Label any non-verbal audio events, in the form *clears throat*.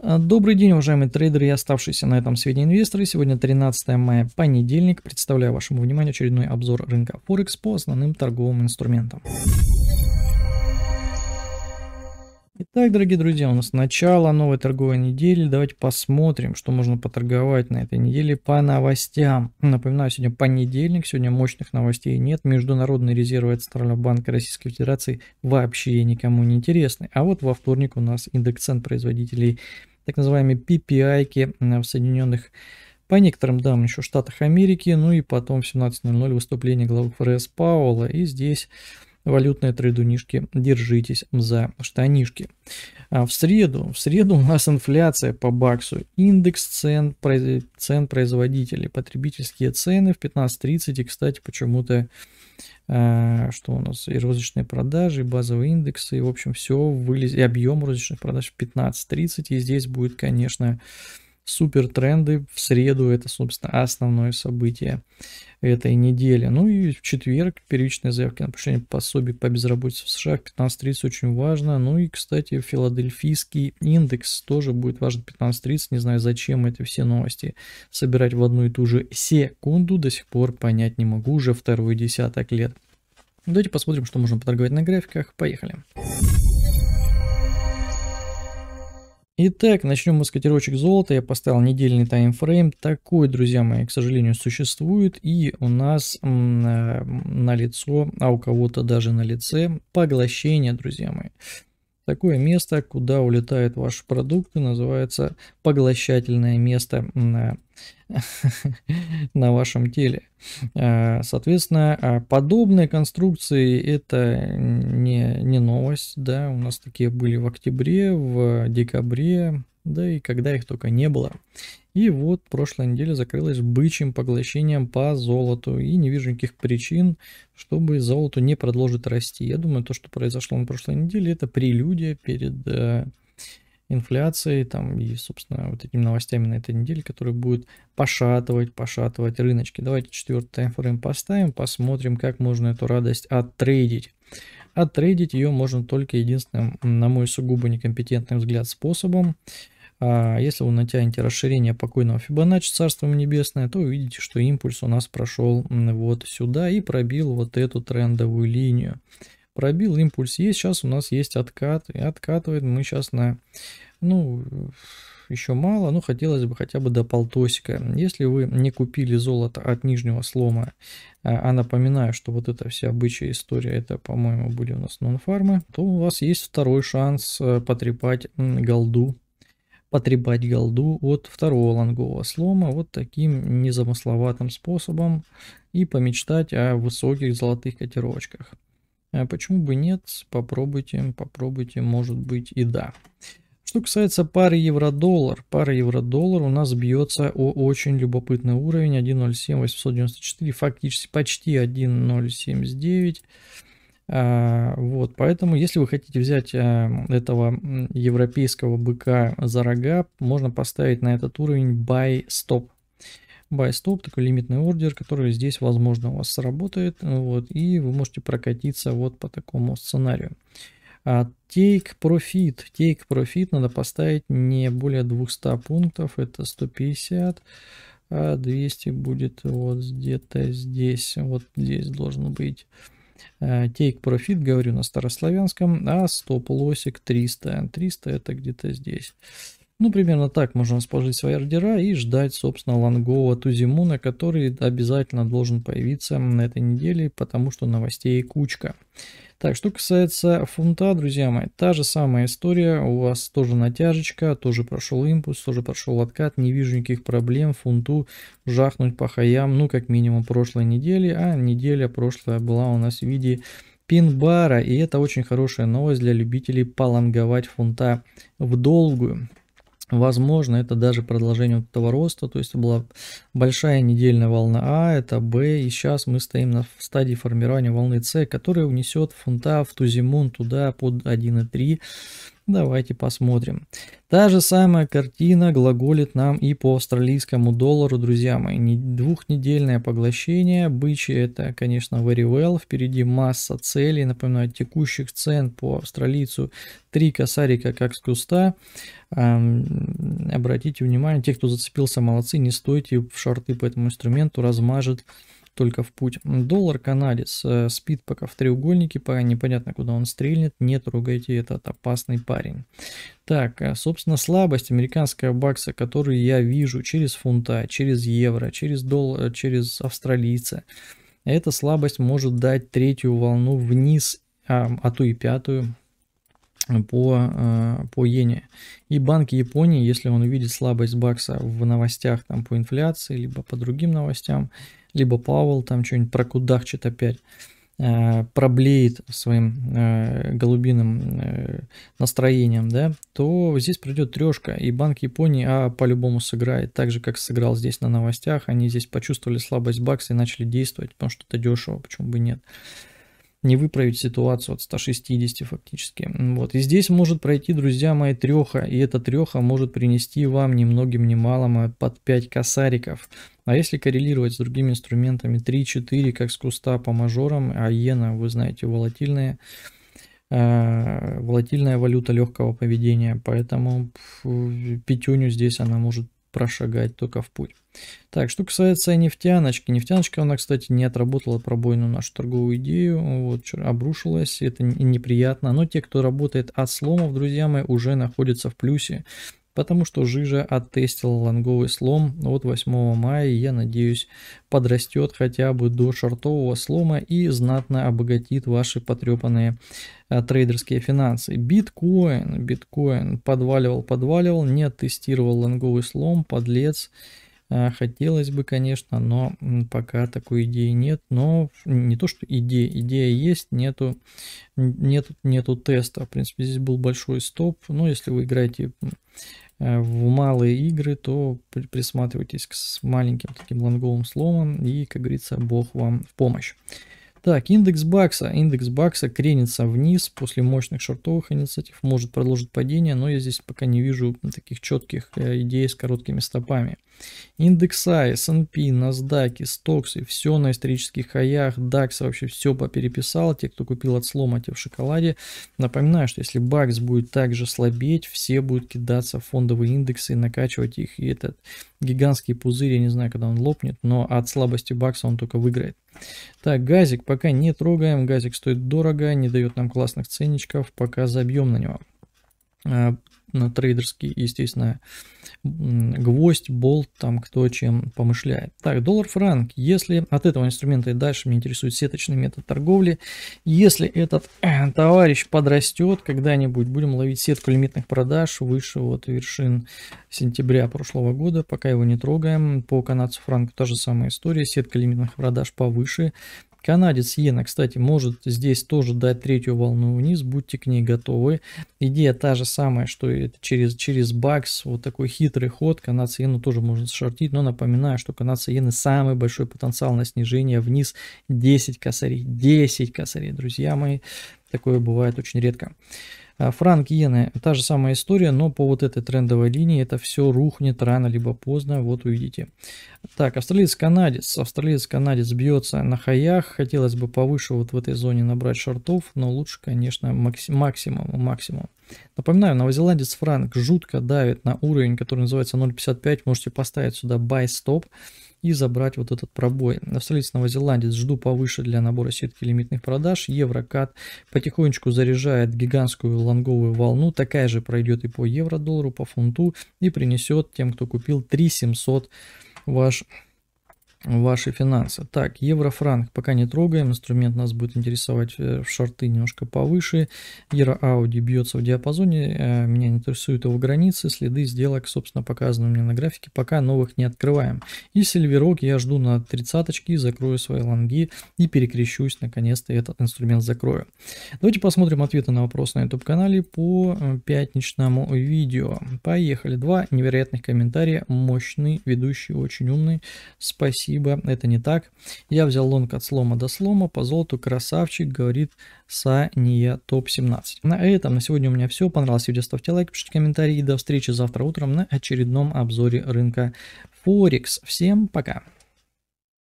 Э, добрый день, уважаемые трейдеры и оставшиеся на этом свете инвесторы. Сегодня 13 мая, понедельник. Представляю вашему вниманию очередной обзор рынка Форекс по основным торговым инструментам. Итак, дорогие друзья, у нас начало новой торговой недели. Давайте посмотрим, что можно поторговать на этой неделе по новостям. Напоминаю, сегодня понедельник, сегодня мощных новостей нет. Международные резервы от Центрального банка Российской Федерации вообще никому не интересны. А вот во вторник у нас индекс цен производителей, так называемые PPI-ки э, в Соединенных по некоторым дамам еще в Штатах Америки, ну и потом в 17.00 выступление главы ФРС Паула. И здесь валютные трейдунишки, держитесь за штанишки. А в среду, в среду у нас инфляция по баксу, индекс цен, цен производителей, потребительские цены в 15.30 и, кстати, почему-то а, что у нас, и розничные продажи, и базовые индексы, и, в общем, все вылез, и объем розничных продаж в 15.30, и здесь будет, конечно, супер тренды в среду это, собственно, основное событие этой недели. Ну и в четверг первичные заявки на повышение пособий по безработице в США в 15.30 очень важно. Ну и, кстати, филадельфийский индекс тоже будет важен в 15.30. Не знаю, зачем эти все новости собирать в одну и ту же секунду. До сих пор понять не могу, уже второй десяток лет. Ну, давайте посмотрим, что можно поторговать на графиках. Поехали. Поехали. Итак, начнем мы с котировочек золота. Я поставил недельный таймфрейм. Такой, друзья мои, к сожалению, существует. И у нас э, на лицо, а у кого-то даже на лице поглощение, друзья мои. Такое место, куда улетают ваши продукты, называется поглощательное место на, *laughs* на вашем теле. А, соответственно, а, подобные конструкции это не, не новость. Да? У нас такие были в октябре, в декабре, да и когда их только не было. И вот прошлая неделя закрылась бычьим поглощением по золоту, и не вижу никаких причин, чтобы золото не продолжить расти. Я думаю, то, что произошло на прошлой неделе, это прелюдия перед э, инфляцией там, и, собственно, вот этими новостями на этой неделе, которые будут пошатывать, пошатывать рыночки. Давайте четвертый таймфрейм поставим, посмотрим, как можно эту радость оттрейдить. Оттрейдить ее можно только единственным, на мой сугубо некомпетентный взгляд, способом – а если вы натянете расширение покойного Фибоначчи, Царство Небесное, то увидите, что импульс у нас прошел вот сюда и пробил вот эту трендовую линию. Пробил импульс есть, сейчас у нас есть откат. И откатывает мы сейчас на, ну, еще мало, но хотелось бы хотя бы до полтосика. Если вы не купили золото от нижнего слома, а, а напоминаю, что вот эта вся обычая история, это, по-моему, были у нас нон-фармы, то у вас есть второй шанс э, потрепать голду потребать голду от второго лонгового слома вот таким незамысловатым способом и помечтать о высоких золотых котировочках. А почему бы нет? Попробуйте, попробуйте, может быть и да. Что касается пары евро-доллар, пара евро-доллар у нас бьется о очень любопытный уровень 1.07.894, фактически почти 1.079. А, вот, поэтому, если вы хотите взять э, этого европейского быка за рога, можно поставить на этот уровень buy stop. Buy stop, такой лимитный ордер, который здесь, возможно, у вас сработает, вот, и вы можете прокатиться вот по такому сценарию. А, Take profit. Take profit надо поставить не более 200 пунктов, это 150 а 200 будет вот где-то здесь, вот здесь должен быть. Э, take profit, говорю на старославянском, а стоп лосик 300. 300 это где-то здесь. Ну, примерно так можно расположить свои ордера и ждать, собственно, лонгового Тузимуна, который обязательно должен появиться на этой неделе, потому что новостей кучка. Так, что касается фунта, друзья мои, та же самая история, у вас тоже натяжечка, тоже прошел импульс, тоже прошел откат, не вижу никаких проблем фунту жахнуть по хаям, ну, как минимум прошлой недели, а неделя прошлая была у нас в виде пин-бара, и это очень хорошая новость для любителей полонговать фунта в долгую. Возможно, это даже продолжение вот этого роста, то есть была большая недельная волна А, это Б, и сейчас мы стоим на стадии формирования волны С, которая унесет фунта в ту зиму туда под 1,3 Давайте посмотрим. Та же самая картина глаголит нам и по австралийскому доллару, друзья мои. Двухнедельное поглощение. Бычи это, конечно, very well. Впереди масса целей. Напоминаю, текущих цен по австралийцу три косарика как с куста. Обратите внимание, те, кто зацепился, молодцы. Не стойте в шорты по этому инструменту, размажет только в путь. Доллар канадец э, спит пока в треугольнике, пока непонятно, куда он стрельнет. Не трогайте этот опасный парень. Так, э, собственно, слабость американского бакса, которую я вижу через фунта, через евро, через, доллар, э, через австралийца, эта слабость может дать третью волну вниз, а, а то и пятую по, э, по иене. И Банк Японии, если он увидит слабость бакса в новостях там, по инфляции, либо по другим новостям, либо Пауэлл там что-нибудь прокудахчет опять, э, проблеет своим э, голубиным настроением, да, то здесь придет трешка, и Банк Японии а, по-любому сыграет, так же, как сыграл здесь на новостях, они здесь почувствовали слабость бакса и начали действовать, потому что это дешево, почему бы нет. Э, не выправить ситуацию от 160 фактически. Вот. И здесь может пройти, друзья мои, треха, и эта треха может принести вам ни многим ни малым а под 5 косариков. А если коррелировать с другими инструментами 3-4, как с куста по мажорам, а иена, вы знаете, волатильная, э, волатильная валюта легкого поведения, поэтому пятюню здесь она может прошагать только в путь. Так, что касается нефтяночки. Нефтяночка, она, кстати, не отработала пробойную нашу торговую идею. Вот, обрушилась, это неприятно. Но те, кто работает от сломов, друзья мои, уже находятся в плюсе потому что жижа оттестил лонговый слом от 8 мая, и, я надеюсь, подрастет хотя бы до шортового слома и знатно обогатит ваши потрепанные а, трейдерские финансы. Биткоин, биткоин подваливал, подваливал, не оттестировал лонговый слом, подлец, а, хотелось бы, конечно, но пока такой идеи нет. Но не то, что идея, идея есть, нету, нет, нету теста. В принципе, здесь был большой стоп. Но ну, если вы играете э, в малые игры, то присматривайтесь к маленьким таким лонговым сломом. И, как говорится, бог вам в помощь. Так, индекс бакса. Индекс бакса кренится вниз после мощных шортовых инициатив, может продолжить падение, но я здесь пока не вижу таких четких э, идей с короткими стопами. Индекса, S&P, NASDAQ, STOX все на исторических хаях, DAX вообще все попереписал, те, кто купил от слома, те в шоколаде. Напоминаю, что если бакс будет также слабеть, все будут кидаться в фондовые индексы и накачивать их, и этот гигантский пузырь, я не знаю, когда он лопнет, но от слабости бакса он только выиграет. Так, газик пока не трогаем. Газик стоит дорого, не дает нам классных ценничков. Пока забьем на него. Э, на трейдерский, естественно, гвоздь, болт, там кто чем помышляет. Так, доллар-франк. Если от этого инструмента и дальше меня интересует сеточный метод торговли, если этот *clears throat* товарищ подрастет когда-нибудь, будем ловить сетку лимитных продаж выше вот вершин сентября прошлого года, пока его не трогаем. По канадцу франку та же самая история, сетка лимитных продаж повыше, Канадец Йена, кстати, может здесь тоже дать третью волну вниз, будьте к ней готовы. Идея та же самая, что и через, через бакс, вот такой хитрый ход, канадцы Йену тоже можно шортить, но напоминаю, что канадцы Йены самый большой потенциал на снижение вниз 10 косарей, 10 косарей, друзья мои, такое бывает очень редко. А, Франк иены, та же самая история, но по вот этой трендовой линии это все рухнет рано либо поздно, вот увидите. Так, австралиец-канадец. Австралиец-канадец бьется на хаях, хотелось бы повыше вот в этой зоне набрать шортов, но лучше, конечно, максим, максимум, максимум. Напоминаю, новозеландец Франк жутко давит на уровень, который называется 0.55, можете поставить сюда buy stop, и забрать вот этот пробой. Австралиец, новозеландец, жду повыше для набора сетки лимитных продаж. Еврокат потихонечку заряжает гигантскую лонговую волну. Такая же пройдет и по евро-доллару, по фунту и принесет тем, кто купил 3700 ваш ваши финансы. Так, евро-франк пока не трогаем, инструмент нас будет интересовать э, в шорты немножко повыше. Евро-ауди бьется в диапазоне, э, меня не интересуют его границы, следы сделок, собственно, показаны у меня на графике, пока новых не открываем. И сильверок я жду на и закрою свои лонги и перекрещусь, наконец-то этот инструмент закрою. Давайте посмотрим ответы на вопрос на YouTube-канале по э, пятничному видео. Поехали, два невероятных комментария, мощный, ведущий, очень умный, спасибо ибо это не так. Я взял лонг от слома до слома, по золоту красавчик, говорит Сания ТОП-17. На этом на сегодня у меня все. Понравилось видео, ставьте лайк, пишите комментарии. До встречи завтра утром на очередном обзоре рынка Форекс. Всем пока!